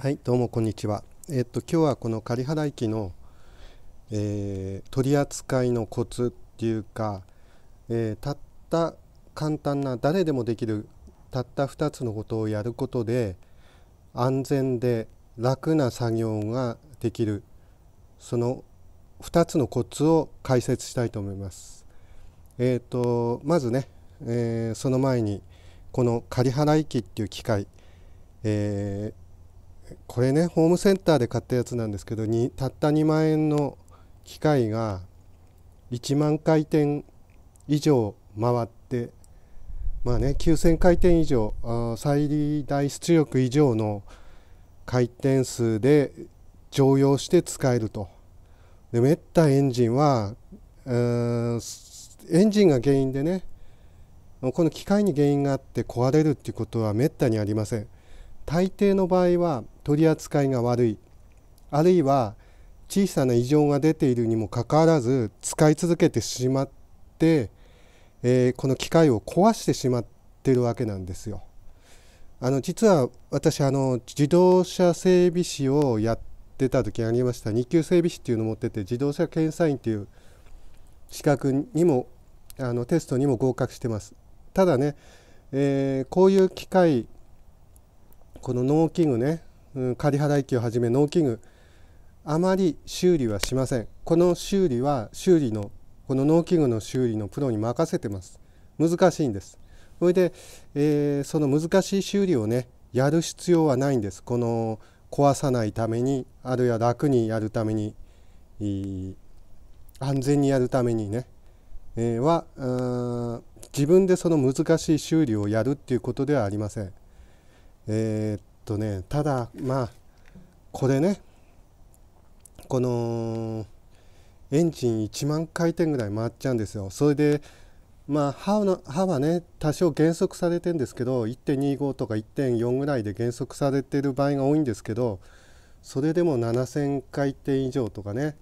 はいどうもこんにちはえっと今日はこの仮払い機の、えー、取り扱いのコツっていうか、えー、たった簡単な誰でもできるたった2つのことをやることで安全で楽な作業ができるその2つのコツを解説したいと思います。えーと、とまずね、えー、その前にこの仮払い機っていう機械、えーこれねホームセンターで買ったやつなんですけどにたった2万円の機械が1万回転以上回ってまあね9,000回転以上最大出力以上の回転数で常用して使えると。でめったエンジンはエンジンが原因でねこの機械に原因があって壊れるっていうことはめったにありません。大抵の場合は取り扱いが悪いあるいは小さな異常が出ているにもかかわらず使い続けてしまって、えー、この機械を壊してしまってるわけなんですよ。あの実は私あの自動車整備士をやってた時ありました2級整備士っていうのを持ってて自動車検査員っていう資格にもあのテストにも合格してます。ただね、えー、こういう機械この農機具ね、うん、仮払い機をはじめ農機具あまり修理はしませんこの修理は修理のこの農機具の修理のプロに任せてます難しいんですそれで、えー、その難しい修理をねやる必要はないんですこの壊さないためにあるいは楽にやるためにい安全にやるためにね、えー、は自分でその難しい修理をやるっていうことではありません。えー、っとねただまあこれねこのエンジン1万回転ぐらい回っちゃうんですよそれでまあ歯の歯はね多少減速されてるんですけど1.25とか1.4ぐらいで減速されてる場合が多いんですけどそれでも7,000回転以上とかね、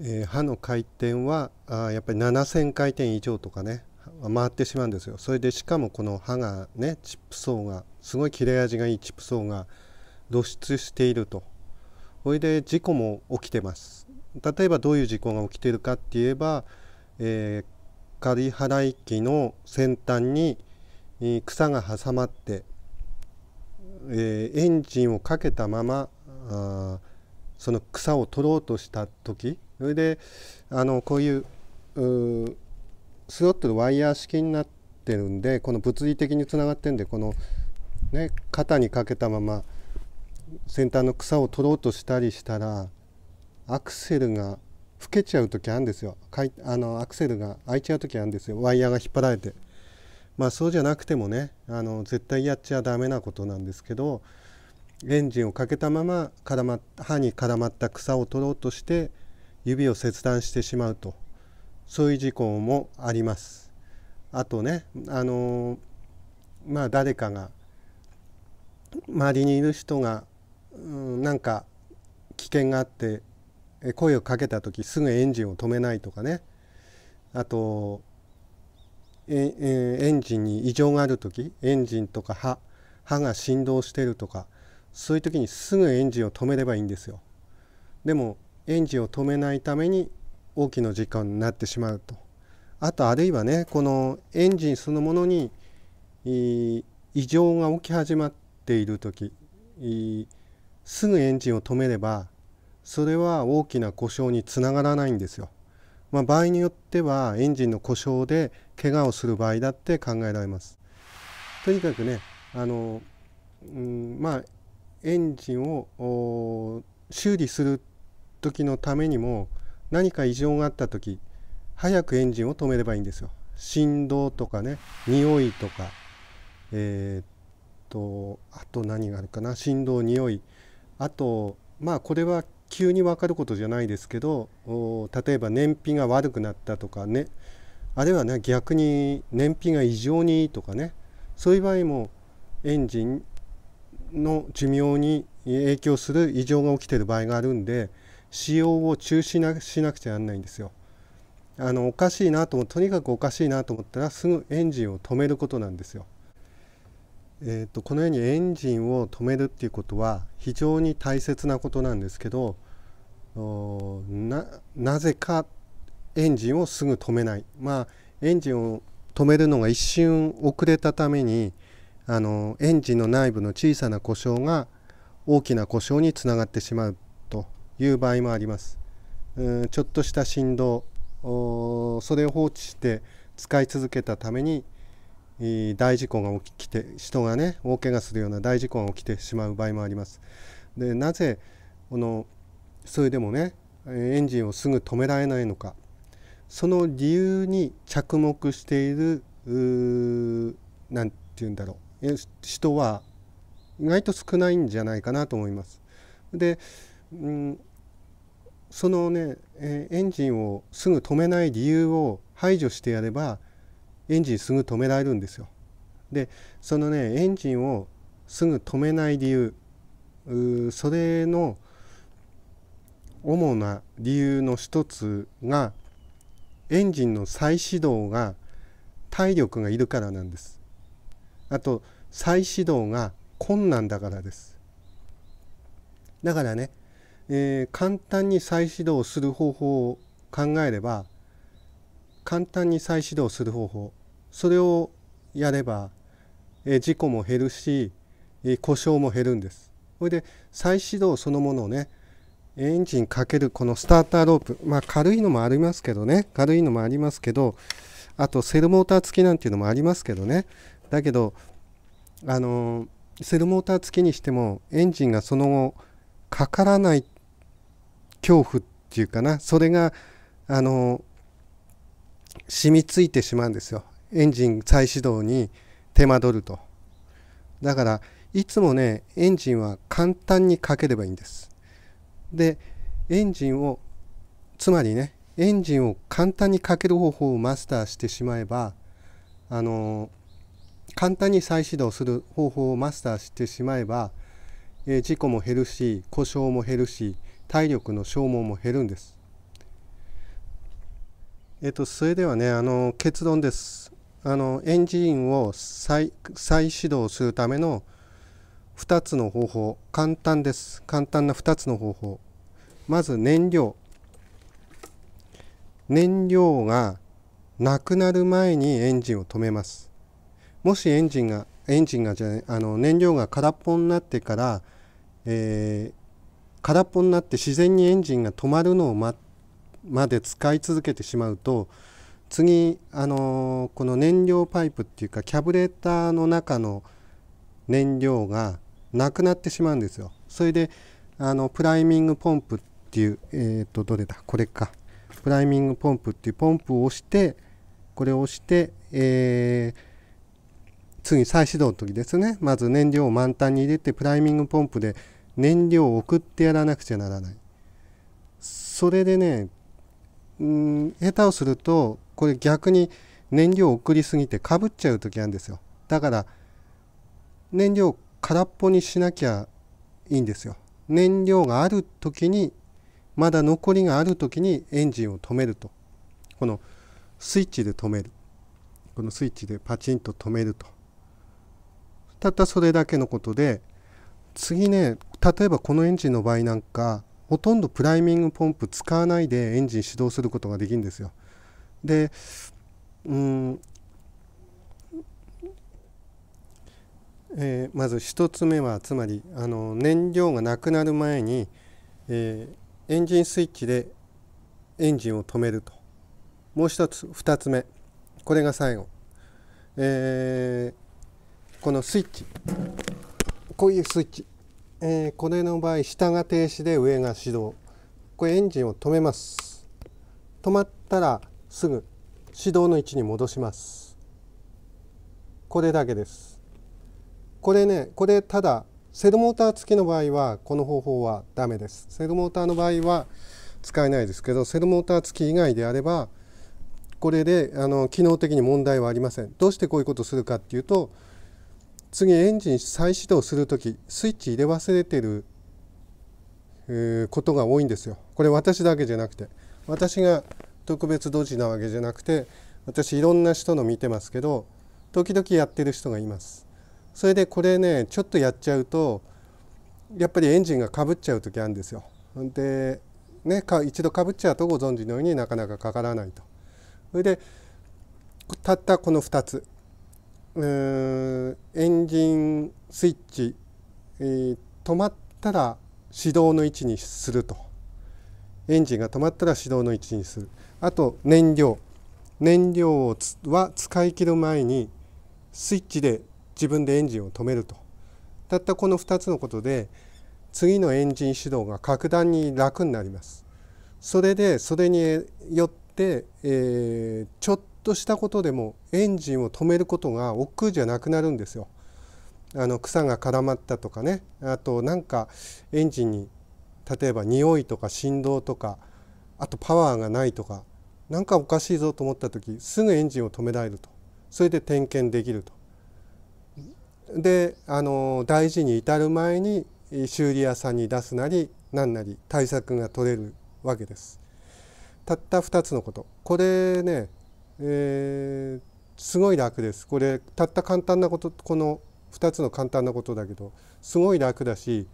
えー、歯の回転はあやっぱり7,000回転以上とかね回ってしまうんですよそれでしかもこの歯がねチップ層がすごい切れ味がいいチップ層が露出しているとそれで事故も起きてます例えばどういう事故が起きているかって言えば、えー、仮払い機の先端に草が挟まって、えー、エンジンをかけたままあその草を取ろうとした時それであのこういううスロットのワイヤー式になってるんでこの物理的につながってるんでこの、ね、肩にかけたまま先端の草を取ろうとしたりしたらアクセルが老けちゃう時あるんですよかいあのアクセルが開いちゃう時あるんですよワイヤーが引っ張られて。まあそうじゃなくてもねあの絶対やっちゃダメなことなんですけどエンジンをかけたまま絡ま歯に絡まった草を取ろうとして指を切断してしまうとそういう事項もあります。あとねあのまあ誰かが周りにいる人が、うん、なんか危険があって声をかけた時すぐエンジンを止めないとかねあとええエンジンに異常がある時エンジンとか歯歯が振動してるとかそういう時にすぐエンジンを止めればいいんですよ。でもエンジンを止めないために大きな時間になってしまうとあとあるいはねこのエンジンそのものに異常が起き始まっている時すぐエンジンを止めればそれは大きな故障につながらないんですよ。まあ、場合によってはエンジンの故障で怪我をする場合だって考えられます。とにかくねあの、うん、まあエンジンを修理する時のためにも何か異常があった時早くエンジンを止めればいいんですよ。振動とかね匂いとかえー、っとあと何があるかな振動匂いあとまあこれは急に分かることじゃないですけど例えば燃費が悪くなったとかねあるいはね逆に燃費が異常にいいとかねそういう場合もエンジンの寿命に影響する異常が起きてる場合があるんで使用を中止しなくちゃなんないんですよ。あのおかしいなと思とにかくおかしいなと思ったらすぐエンジンを止めることなんですよ。えーと、このようにエンジンを止めるっていうことは非常に大切なことなんですけどなぜかエンジンをすぐ止めないまあエンジンを止めるのが一瞬遅れたためにあのエンジンの内部の小さな故障が大きな故障につながってしまういう場合もあります。うんちょっとした振動それを放置して使い続けたために大事故が起きて人がね大怪我するような大事故が起きてしまう場合もあります。でなぜこのそれでもねエンジンをすぐ止められないのかその理由に着目している何て言うんだろう人は意外と少ないんじゃないかなと思います。で、うん、そのね、えー、エンジンをすぐ止めない理由を排除してやればエンジンすぐ止められるんですよ。でそのねエンジンをすぐ止めない理由それの主な理由の一つがエンジンの再始動が体力がいるからなんです。あと再始動が困難だからです。だからねえー、簡単に再始動する方法を考えれば簡単に再始動する方法それをやれば、えー、事故も減るし、えー、故障も減るんです。それで再始動そのものをねエンジンかけるこのスターターロープまあ軽いのもありますけどね軽いのもありますけどあとセルモーター付きなんていうのもありますけどねだけどあのセルモーター付きにしてもエンジンがその後かからない恐怖っていうかなそれがあの染みついてしまうんですよエンジン再始動に手間取るとだからいつもねエンジンは簡単にかければいいんですでエンジンをつまりねエンジンを簡単にかける方法をマスターしてしまえばあの簡単に再始動する方法をマスターしてしまえば、えー、事故も減るし故障も減るし体力の消耗も減るんです。えっと、それではねあの結論です。あのエンジンを再再始動するための2つの方法簡単です簡単な2つの方法まず燃料燃料がなくなる前にエンジンを止めますもしエンジンがエンジンがじゃあの燃料が空っぽになってから、え空っぽになって自然にエンジンが止まるのをままで使い続けてしまうと次、あのー、この燃料パイプっていうかキャブレーターの中の燃料がなくなってしまうんですよ。それであのプライミングポンプっていう、えっ、ー、とどれだこれかプライミングポンプっていうポンプを押してこれを押して、えー、次再始動の時ですねまず燃料を満タンに入れてプライミングポンプで燃料を送ってやらなくちゃならないそれでねうん下手をするとこれ逆に燃料を送りすぎてかぶっちゃう時あるんですよだから燃料空っぽにしなきゃいいんですよ燃料がある時にまだ残りがある時にエンジンを止めるとこのスイッチで止めるこのスイッチでパチンと止めるとたったそれだけのことで次ね例えばこのエンジンの場合なんかほとんどプライミングポンプ使わないでエンジン始動することができるんですよ。でうんえー、まず1つ目はつまりあの燃料がなくなる前に、えー、エンジンスイッチでエンジンを止めるともう1つ2つ目これが最後、えー、このスイッチこういうスイッチえー、これの場合下が停止で上が始動これエンジンを止めます止まったらすぐ始動の位置に戻しますこれだけですこれねこれただセルモーター付きの場合はこの方法はダメですセルモーターの場合は使えないですけどセルモーター付き以外であればこれであの機能的に問題はありませんどうしてこういうことをするかっていうと次エンジン再始動する時スイッチ入れ忘れてる、ことが多いんですよ。これ私だけじゃなくて私が特別ドジなわけじゃなくて私いろんな人の見てますけど時々やってる人がいます。それでこれねちょっとやっちゃうとやっぱりエンジンがかぶっちゃう時あるんですよ。でねか一度かぶっちゃうとご存知のようになかなかかからないと。それでたったこの2つエンジンスイッチ、えー、止まったら始動の位置にするとエンジンが止まったら始動の位置にするあと燃料燃料は使い切る前にスイッチで自分でエンジンを止めるとたったこの2つのことで次のエンジン始動が格段に楽になりますそれでそれによって、えー、ちょっとしたことでもエンジンを止めることが億劫じゃなくなるんですよ。あの草が絡まったとかねあとなんかエンジンに例えば匂いとか振動とかあとパワーがないとかなんかおかしいぞと思った時すぐエンジンを止められるとそれで点検できると。であの大事に至る前に修理屋さんに出すなり何なり対策が取れるわけです。たった2つのことこれねえー、すごい楽ですこれたった簡単なことこの2つの簡単なことだけどすごい楽だし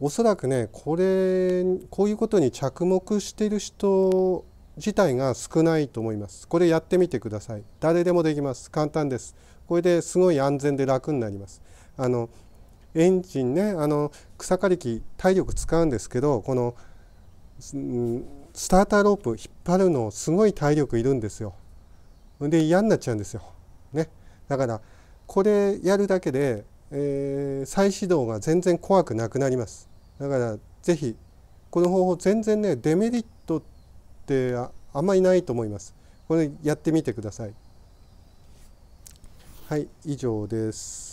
おそらくねこれこういうことに着目してる人自体が少ないと思いますこれやってみてください誰でもできます簡単ですこれですごい安全で楽になりますあのエンジンねあの草刈り機体力使うんですけどこの、うん、スターターロープ引っ張るのすごい体力いるんですよで嫌になっちゃうんですよ。ね、だからこれやるだけで、えー、再始動が全然怖くなくなります。だから是非この方法全然ねデメリットってあんまりないと思います。これやってみてください。はい以上です。